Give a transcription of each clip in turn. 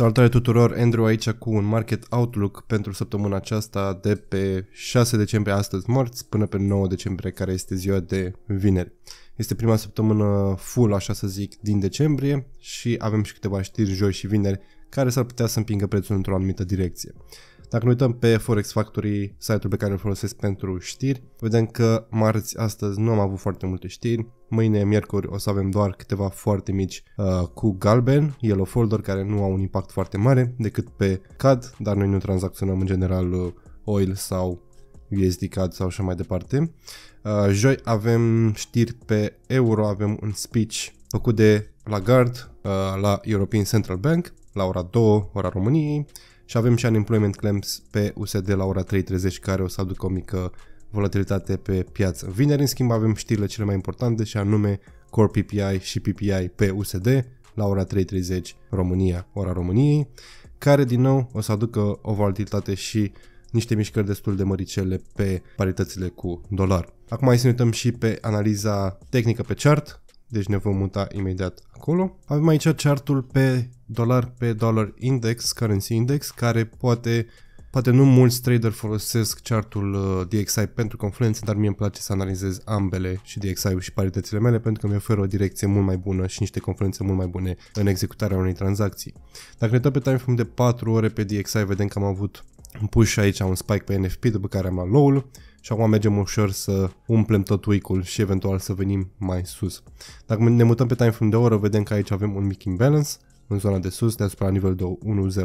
Salutare tuturor, Andrew aici cu un Market Outlook pentru săptămâna aceasta de pe 6 decembrie, astăzi morți până pe 9 decembrie, care este ziua de vineri. Este prima săptămână full, așa să zic, din decembrie și avem și câteva știri joi și vineri care s-ar putea să împingă prețul într-o anumită direcție. Dacă ne uităm pe Forex Factory, site-ul pe care îl folosesc pentru știri, vedem că marți, astăzi, nu am avut foarte multe știri. Mâine, miercuri, o să avem doar câteva foarte mici uh, cu galben, yellow folder, care nu au un impact foarte mare decât pe CAD, dar noi nu tranzacționăm în general uh, oil sau USD CAD sau așa mai departe. Uh, joi avem știri pe euro, avem un speech făcut de Lagarde uh, la European Central Bank la ora 2, ora României și avem și unemployment claims pe USD la ora 3.30 care o să aducă o mică volatilitate pe piață. Vineri, în schimb, avem știrile cele mai importante și anume Core PPI și PPI pe USD la ora 3.30 România, ora României, care din nou o să aducă o volatilitate și niște mișcări destul de măricele pe paritățile cu dolar. Acum hai să ne uităm și pe analiza tehnică pe chart deci ne vom muta imediat acolo. Avem aici chartul pe dolar pe dollar index, currency index, care poate Poate nu mulți trader folosesc chartul uh, DXI pentru confluență, dar mie îmi place să analizez ambele și DXI-ul și paritățile mele pentru că mi oferă o direcție mult mai bună și niște confluențe mult mai bune în executarea unei tranzacții. Dacă ne dăm pe timeframe de 4 ore pe DXI, vedem că am avut un push aici, un spike pe NFP, după care am luat low-ul și acum mergem ușor să umplem tot week și eventual să venim mai sus. Dacă ne mutăm pe time frame de oră, vedem că aici avem un mic imbalance în zona de sus, deasupra nivel de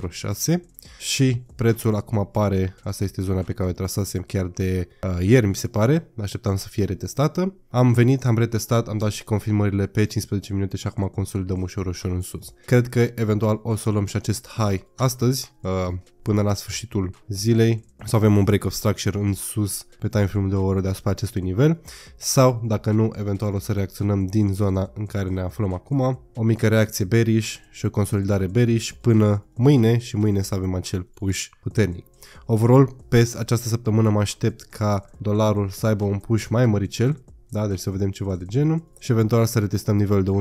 1.06 și prețul acum apare, asta este zona pe care o trasasem chiar de uh, ieri mi se pare, așteptam să fie retestată. Am venit, am retestat, am dat și confirmările pe 15 minute și acum consolidăm ușor ușor în sus. Cred că eventual o să luăm și acest high astăzi, uh, până la sfârșitul zilei, sau avem un break of structure în sus pe frame de o oră deasupra acestui nivel sau, dacă nu, eventual o să reacționăm din zona în care ne aflăm acum, o mică reacție bearish și o consolidare bearish până mâine și mâine să avem acel push puternic. Overall, pe această săptămână mă aștept ca dolarul să aibă un push mai măricel, da, deci să vedem ceva de genul și eventual să retestăm nivelul de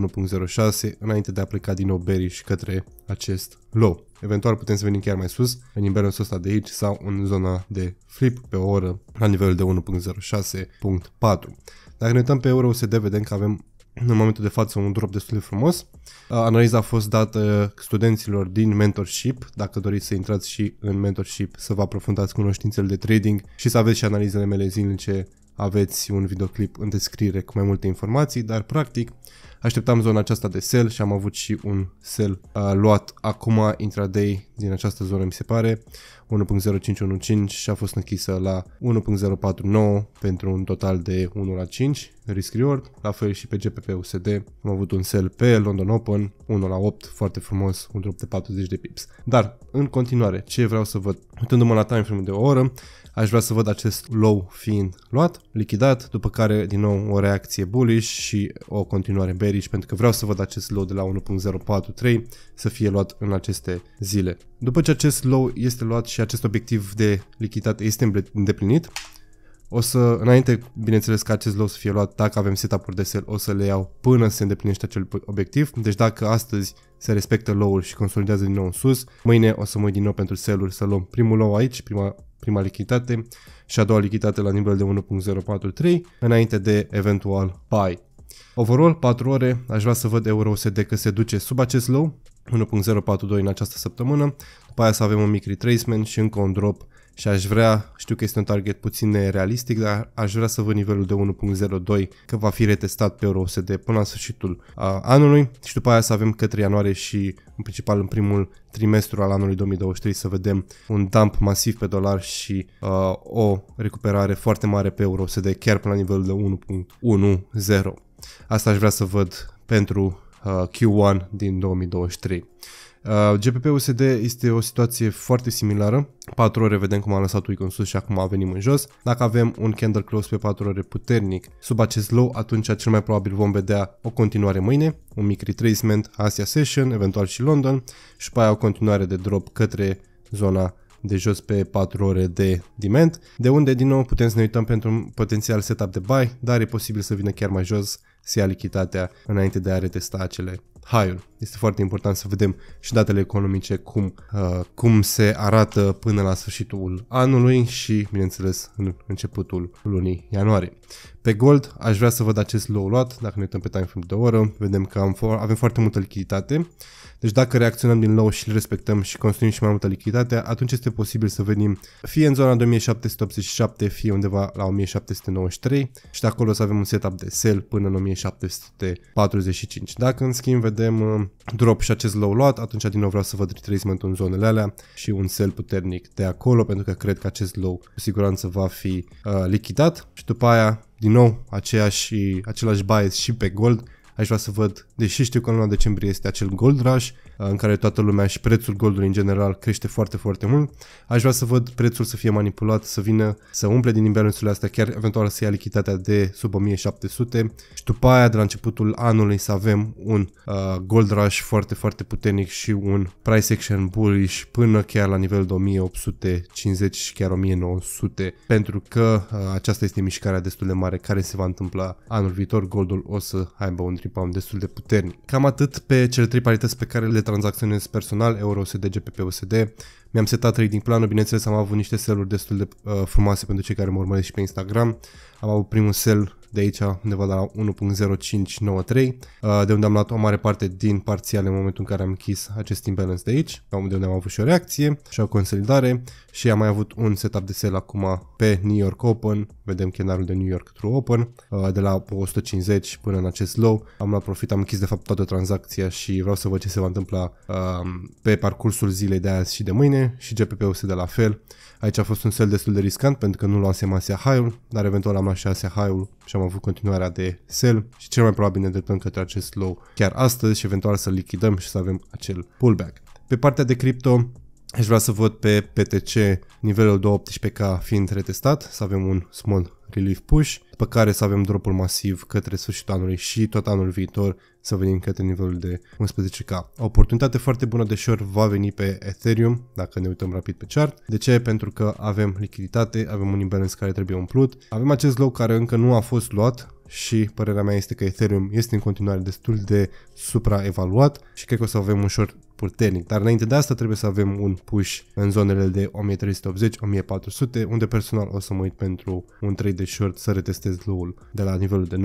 1.06 înainte de a pleca din nou bearish către acest low. Eventual putem să venim chiar mai sus, în imbalanceul ăsta de aici sau în zona de flip pe o oră la nivelul de 1.06.4. Dacă ne uităm pe euro USD vedem că avem în momentul de față un drop destul de frumos. Analiza a fost dată studenților din mentorship. Dacă doriți să intrați și în mentorship, să vă aprofundați cunoștințele de trading și să aveți și analizele mele zilnice aveți un videoclip în descriere cu mai multe informații, dar practic Așteptam zona aceasta de sell și am avut și un sell uh, luat acum intraday din această zonă mi se pare 1.0515 și a fost închisă la 1.049 pentru un total de 1 la 5 risk reward, la fel și pe GPP USD am avut un sell pe London Open 1 la 8, foarte frumos, un drop de 40 de pips. Dar, în continuare, ce vreau să văd? Uitându-mă la time frame de o oră, aș vrea să văd acest low fiind luat, lichidat, după care din nou o reacție bullish și o continuare bearish aici pentru că vreau să văd acest low de la 1.043 să fie luat în aceste zile. După ce acest low este luat și acest obiectiv de lichiditate este îndeplinit, o să, înainte, bineînțeles, că acest low să fie luat, dacă avem setup-uri de sell, o să le iau până se îndeplinește acel obiectiv. Deci dacă astăzi se respectă low-ul și consolidează din nou în sus, mâine o să mă uit din nou pentru sell-uri să luăm primul low aici, prima, prima lichiditate și a doua lichiditate la nivel de 1.043, înainte de eventual buy. Overall, 4 ore, aș vrea să văd EURUSD că se duce sub acest low, 1.042 în această săptămână, după aia să avem un mic retracement și încă un drop și aș vrea, știu că este un target puțin nerealistic, dar aș vrea să văd nivelul de 1.02 că va fi retestat pe EURUSD până la sfârșitul anului și după aia să avem către ianuarie și în principal în primul trimestru al anului 2023 să vedem un dump masiv pe dolar și uh, o recuperare foarte mare pe EURUSD chiar până la nivelul de 1.10. Asta aș vrea să văd pentru uh, Q1 din 2023. Uh, GPP-USD este o situație foarte similară. 4 ore vedem cum a lăsat în sus și acum venim în jos. Dacă avem un candle close pe 4 ore puternic sub acest low, atunci cel mai probabil vom vedea o continuare mâine, un mic retracement Asia Session, eventual și London și pe aia o continuare de drop către zona de jos pe 4 ore de diment, de unde din nou putem să ne uităm pentru un potențial setup de buy, dar e posibil să vină chiar mai jos să ia lichitatea înainte de a retesta acele high-uri. Este foarte important să vedem și datele economice cum, uh, cum se arată până la sfârșitul anului și, bineînțeles, în începutul lunii ianuarie. Pe gold aș vrea să văd acest low luat, dacă ne uităm pe time frame de o oră, vedem că am fo- avem foarte multă lichiditate. Deci dacă reacționăm din low și îl respectăm și construim și mai multă lichiditate, atunci este posibil să venim fie în zona de 1787, fie undeva la 1793 și de acolo să avem un setup de sell până în 1745. Dacă în schimb vedem uh, drop și acest low luat, atunci din nou vreau să văd retracement în zonele alea și un sell puternic de acolo pentru că cred că acest low cu siguranță va fi uh, lichidat și după aia din nou aceeași, același bias și pe Gold Aș vrea să văd, deși știu că în luna decembrie este acel gold rush, uh, în care toată lumea și prețul goldului în general crește foarte, foarte mult, aș vrea să văd prețul să fie manipulat, să vină, să umple din imbalanțurile astea, chiar eventual să ia lichiditatea de sub 1700 și după aia de la începutul anului să avem un uh, gold rush foarte, foarte puternic și un price action bullish până chiar la nivelul de 1850 și chiar 1900 pentru că uh, aceasta este mișcarea destul de mare care se va întâmpla anul viitor, goldul o să aibă un pound destul de puternic. Cam atât pe cele trei parități pe care le tranzacționez personal, euro, USD, GBP, USD. Mi-am setat trading planul, bineînțeles am avut niște sell-uri destul de uh, frumoase pentru cei care mă urmăresc și pe Instagram. Am avut primul sell de aici, undeva la 1.0593, uh, de unde am luat o mare parte din parțiale în momentul în care am închis acest imbalance de aici, de unde am avut și o reacție și o consolidare și am mai avut un setup de sell acum pe New York Open, vedem chenarul de New York True Open, uh, de la 150 până în acest low, am luat profit, am închis de fapt toată tranzacția și vreau să văd ce se va întâmpla um, pe parcursul zilei de azi și de mâine și GPP-ul se de la fel. Aici a fost un sell destul de riscant pentru că nu luasem Asia High-ul, dar eventual am luat și Asia High-ul și am avut continuarea de sell și cel mai probabil ne dreptăm către acest low chiar astăzi și eventual să lichidăm și să avem acel pullback. Pe partea de cripto, aș vrea să văd pe PTC nivelul 218K fiind retestat, să avem un small relief push, pe care să avem dropul masiv către sfârșitul anului și tot anul viitor să venim către nivelul de 11k. O oportunitate foarte bună de short va veni pe Ethereum, dacă ne uităm rapid pe chart. De ce? Pentru că avem lichiditate, avem un imbalance care trebuie umplut, avem acest loc care încă nu a fost luat, și părerea mea este că Ethereum este în continuare destul de supraevaluat și cred că o să avem un short puternic, dar înainte de asta trebuie să avem un push în zonele de 1380-1400, unde personal o să mă uit pentru un trade de short să retestez low-ul de la nivelul de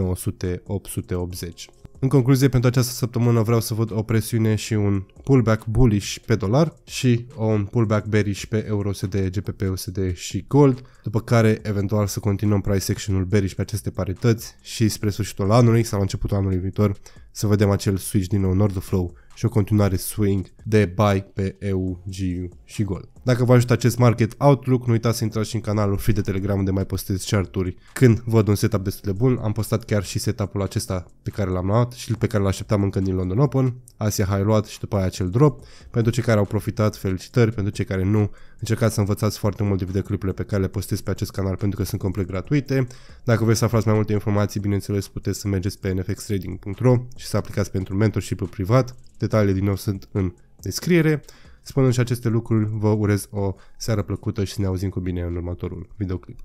900-880. În concluzie, pentru această săptămână vreau să văd o presiune și un pullback bullish pe dolar și un pullback bearish pe euro USD, GBP USD și gold, după care eventual să continuăm price action-ul bearish pe aceste parități și spre sfârșitul anului sau începutul anului viitor să vedem acel switch din nou nord flow și o continuare swing de buy pe EU, GU și GOL. Dacă vă ajută acest market outlook, nu uitați să intrați și în canalul free de Telegram unde mai postez charturi când văd un setup destul de bun. Am postat chiar și setup-ul acesta pe care l-am luat și pe care l-așteptam încă din London Open. Asia High luat și după aia acel drop. Pentru cei care au profitat, felicitări. Pentru cei care nu, încercați să învățați foarte mult de videoclipurile pe care le postez pe acest canal pentru că sunt complet gratuite. Dacă vreți să aflați mai multe informații, bineînțeles puteți să mergeți pe nfxtrading.ro și să aplicați pentru mentorship privat Detaliile din nou sunt în descriere. Spunând și aceste lucruri, vă urez o seară plăcută și ne auzim cu bine în următorul videoclip.